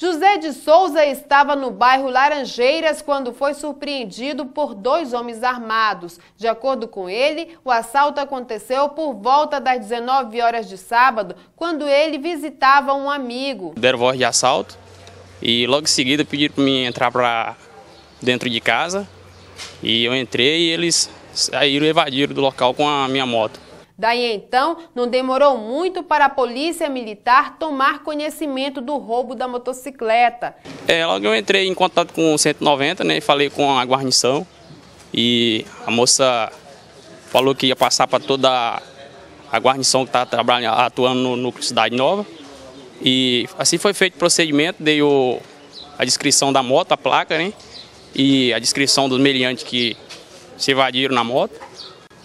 José de Souza estava no bairro Laranjeiras quando foi surpreendido por dois homens armados. De acordo com ele, o assalto aconteceu por volta das 19 horas de sábado, quando ele visitava um amigo. Deram voz de assalto e logo em seguida pediram para mim entrar para dentro de casa. E eu entrei e eles saíram e evadiram do local com a minha moto. Daí então, não demorou muito para a polícia militar tomar conhecimento do roubo da motocicleta. É, logo eu entrei em contato com o 190, né, e falei com a guarnição e a moça falou que ia passar para toda a guarnição que estava tá atuando no núcleo Cidade Nova. E assim foi feito o procedimento, dei o, a descrição da moto, a placa, né? E a descrição dos meliantes que se evadiram na moto.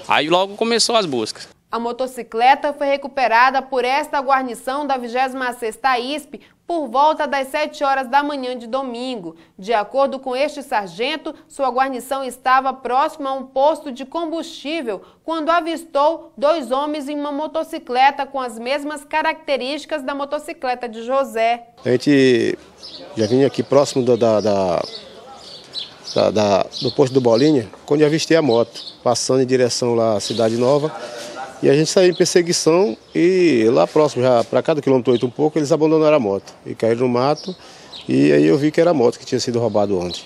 Aí logo começou as buscas. A motocicleta foi recuperada por esta guarnição da 26ª ISP por volta das 7 horas da manhã de domingo. De acordo com este sargento, sua guarnição estava próxima a um posto de combustível quando avistou dois homens em uma motocicleta com as mesmas características da motocicleta de José. A gente já vinha aqui próximo da, da, da, da do posto do Bolinha, quando avistei a moto, passando em direção lá à Cidade Nova e a gente saiu em perseguição e lá próximo, já para cada quilômetro 8 um pouco, eles abandonaram a moto e caíram no mato. E aí eu vi que era a moto que tinha sido roubada ontem.